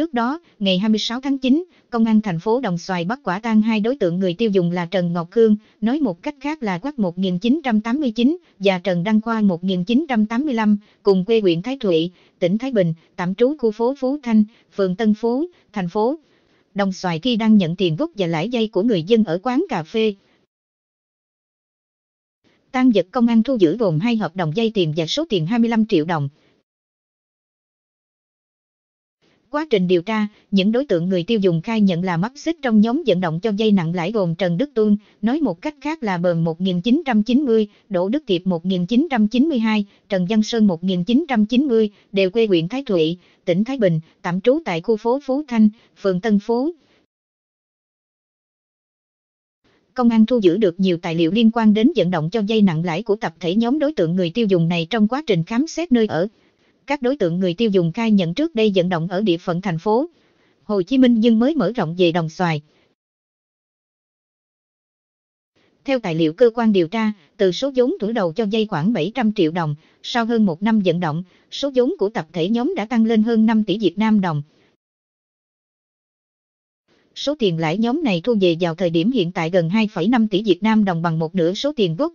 Trước đó, ngày 26 tháng 9, Công an thành phố Đồng Xoài bắt quả tang hai đối tượng người tiêu dùng là Trần Ngọc Khương, nói một cách khác là Quắc 1989 và Trần Đăng Khoa 1985, cùng quê huyện Thái Thụy, tỉnh Thái Bình, tạm trú khu phố Phú Thanh, phường Tân Phú, thành phố. Đồng Xoài khi đang nhận tiền gốc và lãi dây của người dân ở quán cà phê. Tăng vật công an thu giữ gồm hai hợp đồng dây tiền và số tiền 25 triệu đồng. Quá trình điều tra, những đối tượng người tiêu dùng khai nhận là mắc xích trong nhóm vận động cho dây nặng lãi gồm Trần Đức Tuân, nói một cách khác là Bờn 1990, Đỗ Đức Tiệp 1992, Trần Văn Sơn 1990, đều quê huyện Thái Thụy, tỉnh Thái Bình, tạm trú tại khu phố Phú Thanh, phường Tân Phú. Công an thu giữ được nhiều tài liệu liên quan đến vận động cho dây nặng lãi của tập thể nhóm đối tượng người tiêu dùng này trong quá trình khám xét nơi ở các đối tượng người tiêu dùng khai nhận trước đây vận động ở địa phận thành phố Hồ Chí Minh nhưng mới mở rộng về đồng xoài. Theo tài liệu cơ quan điều tra, từ số vốn tuổi đầu cho dây khoảng 700 triệu đồng, sau hơn một năm vận động, số vốn của tập thể nhóm đã tăng lên hơn 5 tỷ Việt Nam đồng. Số tiền lãi nhóm này thu về vào thời điểm hiện tại gần 2,5 tỷ Việt Nam đồng bằng một nửa số tiền gốc,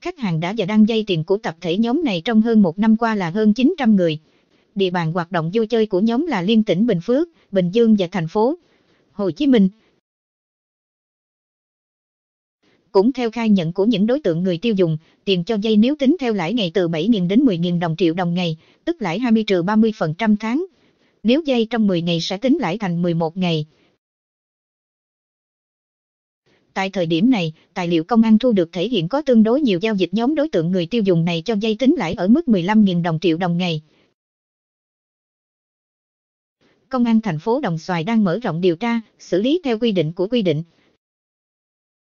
Khách hàng đã và đang dây tiền của tập thể nhóm này trong hơn một năm qua là hơn 900 người. Địa bàn hoạt động vui chơi của nhóm là liên tỉnh Bình Phước, Bình Dương và thành phố Hồ Chí Minh. Cũng theo khai nhận của những đối tượng người tiêu dùng, tiền cho dây nếu tính theo lãi ngày từ 7.000 đến 10.000 đồng triệu đồng ngày, tức lãi 20 trừ 30% tháng. Nếu dây trong 10 ngày sẽ tính lãi thành 11 ngày. Tại thời điểm này, tài liệu công an thu được thể hiện có tương đối nhiều giao dịch nhóm đối tượng người tiêu dùng này cho dây tính lãi ở mức 15.000 đồng triệu đồng ngày. Công an thành phố Đồng Xoài đang mở rộng điều tra, xử lý theo quy định của quy định.